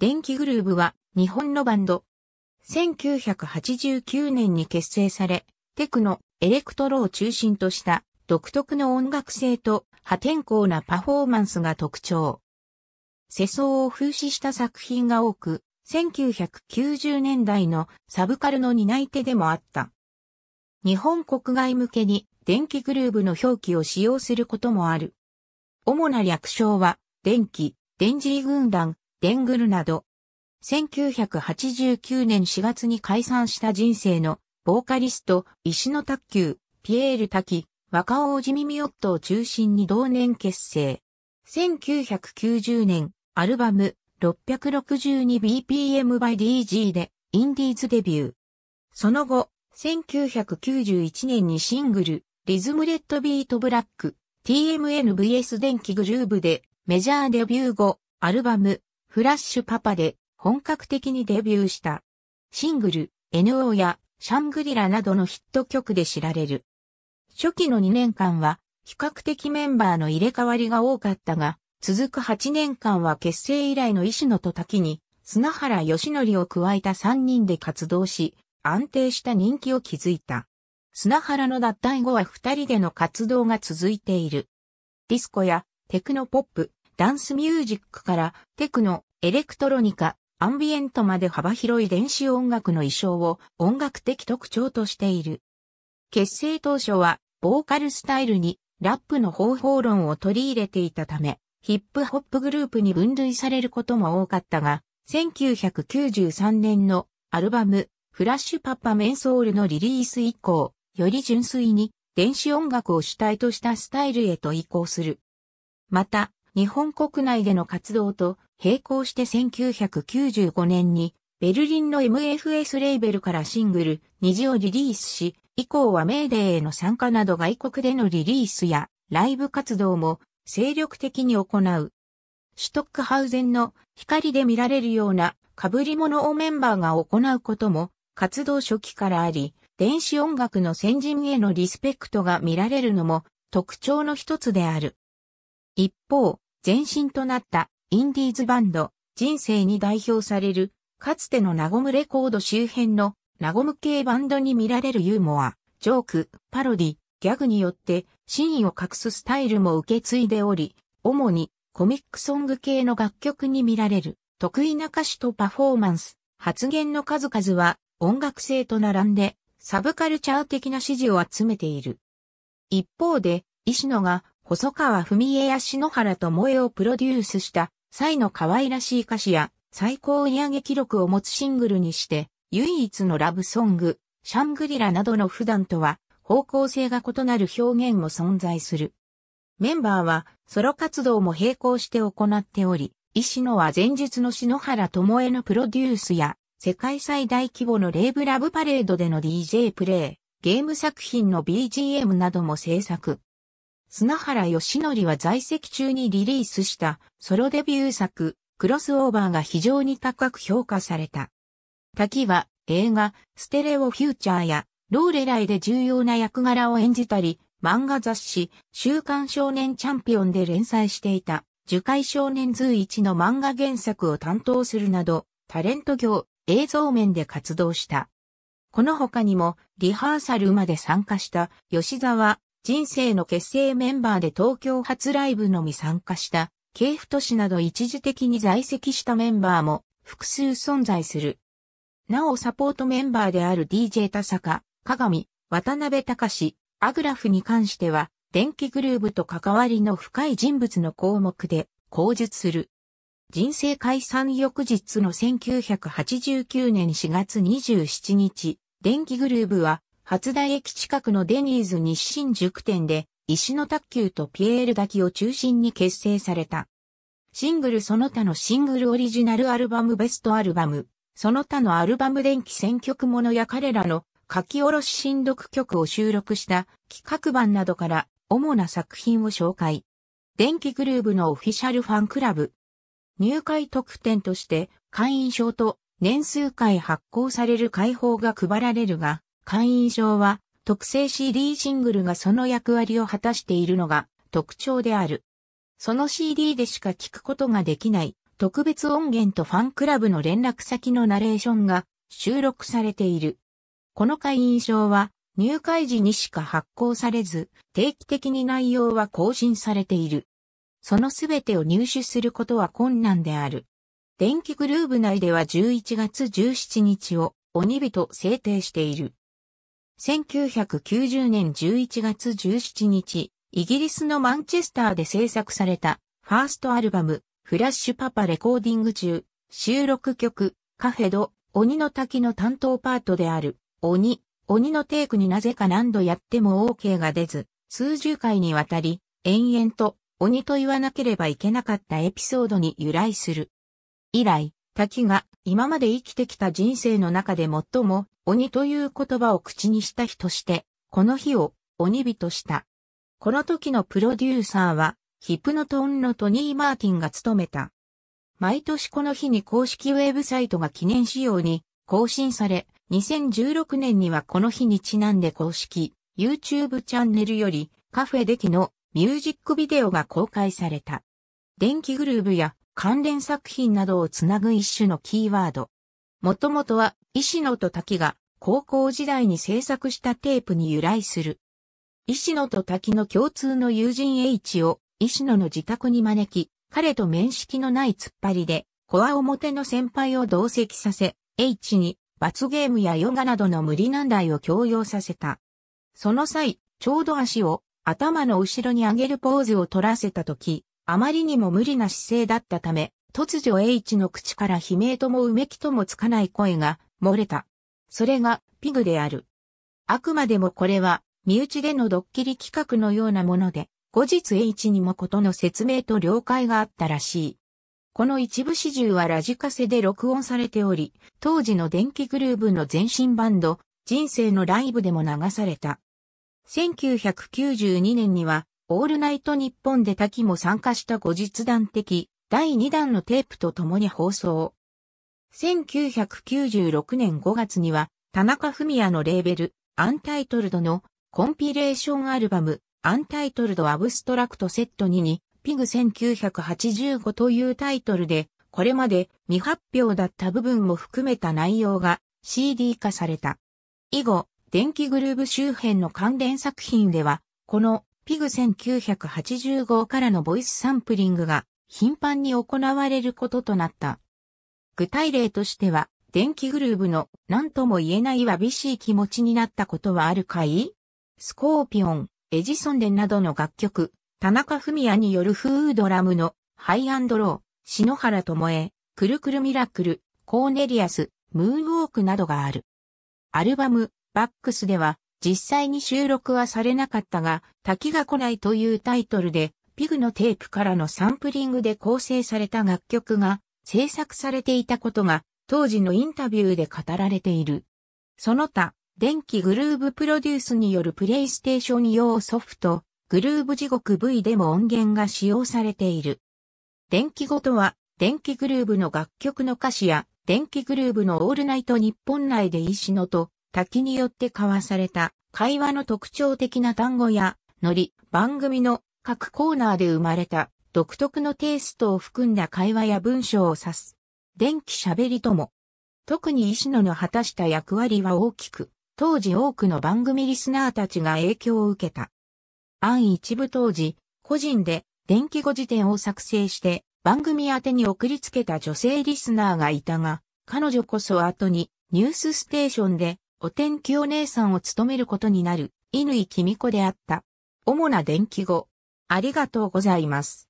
電気グルーブは日本のバンド。1989年に結成され、テクノ、エレクトロを中心とした独特の音楽性と破天荒なパフォーマンスが特徴。世相を風刺した作品が多く、1990年代のサブカルの担い手でもあった。日本国外向けに電気グルーブの表記を使用することもある。主な略称は、電気、電磁軍団、デングルなど、1989年4月に解散した人生の、ボーカリスト、石野卓球、ピエール滝、若王子耳夫を中心に同年結成。1990年、アルバム、662bpm by DG で、インディーズデビュー。その後、1991年にシングル、リズムレッドビートブラック、TMNVS 電気グルーブで、メジャーデビュー後、アルバム、フラッシュパパで本格的にデビューした。シングル、NO やシャングリラなどのヒット曲で知られる。初期の2年間は比較的メンバーの入れ替わりが多かったが、続く8年間は結成以来の石野と滝に砂原義則を加えた3人で活動し、安定した人気を築いた。砂原の脱退後は2人での活動が続いている。ディスコやテクノポップ、ダンスミュージックからテクノ、エレクトロニカ、アンビエントまで幅広い電子音楽の衣装を音楽的特徴としている。結成当初は、ボーカルスタイルにラップの方法論を取り入れていたため、ヒップホップグループに分類されることも多かったが、1993年のアルバム、フラッシュパッパメンソールのリリース以降、より純粋に電子音楽を主体としたスタイルへと移行する。また、日本国内での活動と並行して1995年にベルリンの MFS レーベルからシングル、虹をリリースし、以降はメーデーへの参加など外国でのリリースやライブ活動も精力的に行う。シュトックハウゼンの光で見られるような被り物をメンバーが行うことも活動初期からあり、電子音楽の先人へのリスペクトが見られるのも特徴の一つである。一方、前身となったインディーズバンド、人生に代表される、かつてのナゴムレコード周辺のナゴム系バンドに見られるユーモア、ジョーク、パロディ、ギャグによって真意を隠すスタイルも受け継いでおり、主にコミックソング系の楽曲に見られる得意な歌詞とパフォーマンス、発言の数々は音楽性と並んでサブカルチャー的な支持を集めている。一方で、石野が細川文江や篠原ともえをプロデュースした際の可愛らしい歌詞や最高売上記録を持つシングルにして、唯一のラブソング、シャングリラなどの普段とは方向性が異なる表現も存在する。メンバーはソロ活動も並行して行っており、石野は前述の篠原智恵のプロデュースや、世界最大規模のレイブラブパレードでの DJ プレイ、ゲーム作品の BGM なども制作。砂原義則は在籍中にリリースしたソロデビュー作、クロスオーバーが非常に高く評価された。滝は映画、ステレオフューチャーや、ローレライで重要な役柄を演じたり、漫画雑誌、週刊少年チャンピオンで連載していた、樹海少年随一の漫画原作を担当するなど、タレント業、映像面で活動した。この他にも、リハーサルまで参加した、吉沢、人生の結成メンバーで東京初ライブのみ参加した、京府都市など一時的に在籍したメンバーも複数存在する。なおサポートメンバーである DJ 田坂、鏡、渡辺隆、アグラフに関しては、電気グルーブと関わりの深い人物の項目で、口述する。人生解散翌日の1989年4月27日、電気グルーブは初台駅近くのデニーズ日清宿店で、石野卓球とピエール滝を中心に結成された。シングルその他のシングルオリジナルアルバムベストアルバム、その他のアルバム電気選曲ものや彼らの書き下ろし新読曲を収録した企画版などから主な作品を紹介。電気グルーブのオフィシャルファンクラブ。入会特典として会員証と年数回発行される開放が配られるが、会員証は特製 CD シングルがその役割を果たしているのが特徴である。その CD でしか聞くことができない特別音源とファンクラブの連絡先のナレーションが収録されている。この会員証は入会時にしか発行されず、定期的に内容は更新されている。そのすべてを入手することは困難である。電気グルーブ内では11月17日を鬼日と制定している。1990年11月17日、イギリスのマンチェスターで制作された、ファーストアルバム、フラッシュパパレコーディング中、収録曲、カフェド、鬼の滝の担当パートである、鬼、鬼のテイクになぜか何度やっても OK が出ず、数十回にわたり、延々と鬼と言わなければいけなかったエピソードに由来する。以来、滝が今まで生きてきた人生の中で最も鬼という言葉を口にした日として、この日を鬼日とした。この時のプロデューサーは、ヒプノトーンのトニー・マーティンが務めた。毎年この日に公式ウェブサイトが記念仕様に更新され、2016年にはこの日にちなんで公式 YouTube チャンネルよりカフェデキのミュージックビデオが公開された。電気グルーブや関連作品などをつなぐ一種のキーワード。もともとは、石野と滝が高校時代に制作したテープに由来する。石野と滝の共通の友人 H を石野の自宅に招き、彼と面識のない突っ張りで、コア表の先輩を同席させ、H に罰ゲームやヨガなどの無理難題を強要させた。その際、ちょうど足を頭の後ろに上げるポーズを取らせたとき、あまりにも無理な姿勢だったため、突如 H の口から悲鳴ともうめきともつかない声が漏れた。それがピグである。あくまでもこれは身内でのドッキリ企画のようなもので、後日 H にもことの説明と了解があったらしい。この一部始終はラジカセで録音されており、当時の電気グルーブの前身バンド、人生のライブでも流された。1992年にはオールナイト日本で滝も参加した後日談的第2弾のテープと共に放送。1996年5月には田中文也のレーベルアンタイトルドのコンピレーションアルバムアンタイトルドアブストラクトセット2にピグ1985というタイトルでこれまで未発表だった部分も含めた内容が CD 化された。以後、電気グルーブ周辺の関連作品では、このピグ1985からのボイスサンプリングが頻繁に行われることとなった。具体例としては、電気グルーブの何とも言えないわびしい気持ちになったことはあるかいスコーピオン、エジソンデンなどの楽曲、田中文也によるフードラムのハイアンドロー、篠原智恵、くるくるミラクル、コーネリアス、ムーンウォークなどがある。アルバム、バックスでは、実際に収録はされなかったが、滝が来ないというタイトルで、ピグのテープからのサンプリングで構成された楽曲が制作されていたことが当時のインタビューで語られている。その他、電気グルーブプロデュースによるプレイステーション用ソフト、グルーブ地獄 V でも音源が使用されている。電気ごとは、電気グルーブの楽曲の歌詞や、電気グルーブのオールナイト日本内で石野と滝によって交わされた会話の特徴的な単語やノリ、番組の各コーナーで生まれた独特のテイストを含んだ会話や文章を指す。電気喋りとも。特に石野の果たした役割は大きく、当時多くの番組リスナーたちが影響を受けた。案一部当時、個人で電気語辞典を作成して番組宛てに送りつけた女性リスナーがいたが、彼女こそ後にニュースステーションでお天気お姉さんを務めることになる、犬井君子であった。主な電気語。ありがとうございます。